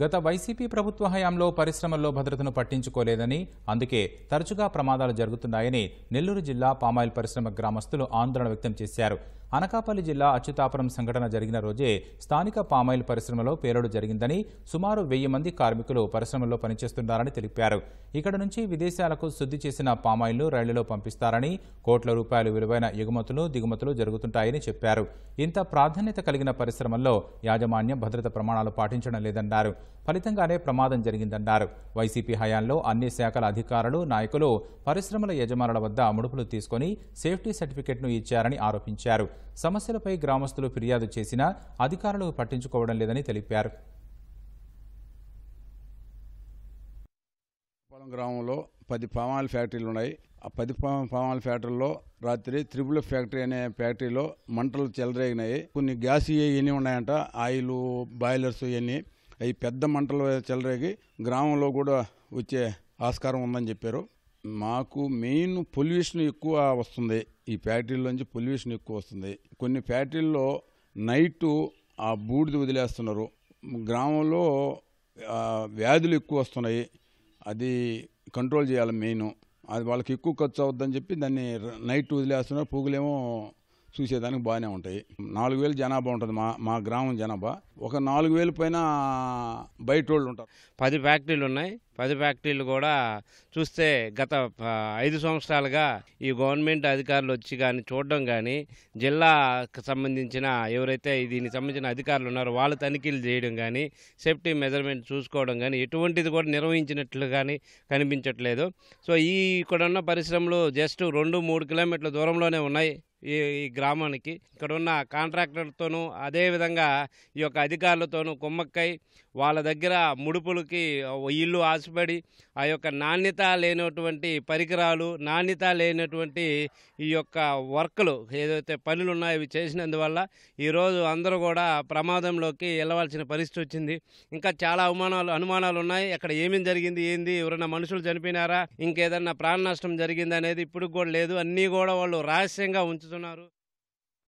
గత వైసీపీ ప్రభుత్వ హయాంలో పరిశ్రమల్లో భద్రతను పట్టించుకోలేదని అందుకే తరచుగా ప్రమాదాలు జరుగుతున్నాయని నెల్లూరు జిల్లా పామాయిల్ పరిశ్రమ గ్రామస్తులు ఆందోళన వ్యక్తం చేశారు అనకాపల్లి జిల్లా అచ్యుతాపురం సంఘటన జరిగిన రోజే స్థానిక పామాయిల్ పరిశ్రమలో పేలుడు జరిగిందని సుమారు వెయ్యి మంది కార్మికులు పరిశ్రమలో పనిచేస్తున్నారని తెలిపారు ఇక్కడ నుంచి విదేశాలకు శుద్ధి చేసిన పామాయిల్ను రైళ్లలో పంపిస్తారని కోట్ల రూపాయలు విలువైన ఎగుమతులు దిగుమతులు జరుగుతుంటాయని చెప్పారు ఇంత ప్రాధాన్యత కలిగిన పరిశ్రమల్లో యాజమాన్యం భద్రత ప్రమాణాలు పాటించడం లేదన్నారు ఫలితంగానే ప్రమాదం జరిగిందన్నారు వైసీపీ హయాంలో అన్ని శాఖల అధికారులు నాయకులు పరిశ్రమల యజమానుల వద్ద ముడుపులు తీసుకుని సేఫ్టీ సర్టిఫికెట్ను ఇచ్చారని ఆరోపించారు సమస్యలపై గ్రామస్తులు ఫిర్యాదు చేసినా అధికారులు పట్టించుకోవడం లేదని తెలిపారు గ్రామంలో పది పామాయిల్ ఫ్యాక్టరీలు ఉన్నాయి ఆ పది పామాయిల్ ఫ్యాక్టరీలో రాత్రి త్రిపుల్ ఫ్యాక్టరీ అనే ఫ్యాక్టరీలో మంటలు చెలరేగినాయి కొన్ని గ్యాస్ ఇవన్నీ ఉన్నాయంట ఆయిల్ బాయిలర్స్ ఇవన్నీ అవి పెద్ద మంటలు చెలరేగి గ్రామంలో కూడా వచ్చే ఆస్కారం ఉందని చెప్పారు మాకు మెయిన్ పొల్యూషన్ ఎక్కువ వస్తుంది ఈ ఫ్యాక్టరీలోంచి పొల్యూషన్ ఎక్కువ వస్తుంది కొన్ని ఫ్యాక్టరీల్లో నైట్ ఆ బూడిద వదిలేస్తున్నారు గ్రామంలో వ్యాధులు ఎక్కువ వస్తున్నాయి అది కంట్రోల్ చేయాలి మెయిన్ అది వాళ్ళకి ఎక్కువ ఖర్చు అవుద్దని చెప్పి దాన్ని నైట్ వదిలేస్తున్నారు పూగులేమో చూసేదానికి బాగానే ఉంటాయి నాలుగు వేలు జనాభా ఉంటుంది మా మా గ్రామం జనాభా ఒక నాలుగు వేలు పైన బయట వాళ్ళు ఉంటారు పది ఫ్యాక్టరీలు ఉన్నాయి పది ఫ్యాక్టరీలు కూడా చూస్తే గత ఐదు సంవత్సరాలుగా ఈ గవర్నమెంట్ అధికారులు వచ్చి కానీ చూడడం కానీ జిల్లాకు సంబంధించిన ఎవరైతే దీనికి సంబంధించిన అధికారులు ఉన్నారో వాళ్ళు తనిఖీలు చేయడం కానీ సేఫ్టీ మెజర్మెంట్ చూసుకోవడం కానీ ఎటువంటిది కూడా నిర్వహించినట్లు కానీ కనిపించట్లేదు సో ఈ ఇక్కడ ఉన్న పరిశ్రమలు జస్ట్ రెండు మూడు కిలోమీటర్ల దూరంలోనే ఉన్నాయి ఈ ఈ గ్రామానికి ఇక్కడున్న కాంట్రాక్టర్తోనూ అదేవిధంగా ఈ యొక్క అధికారులతోనూ కుమ్మక్కై వాళ్ళ దగ్గర ముడుపులకి ఇల్లు ఆశపడి ఆ యొక్క నాణ్యత లేనటువంటి పరికరాలు నాణ్యత లేనటువంటి ఈ యొక్క వర్క్లు ఏదైతే పనులు ఉన్నాయో ఇవి చేసినందువల్ల ఈరోజు అందరూ కూడా ప్రమాదంలోకి వెళ్ళవలసిన పరిస్థితి వచ్చింది ఇంకా చాలా అవమానాలు అనుమానాలు ఉన్నాయి అక్కడ ఏమేమి జరిగింది ఏంది ఎవరైనా మనుషులు చనిపోయినారా ఇంకేదన్నా ప్రాణ నష్టం జరిగింది అనేది ఇప్పుడు కూడా లేదు అన్నీ కూడా వాళ్ళు రహస్యంగా ఉంచుతున్నారు చేస్తున్నారు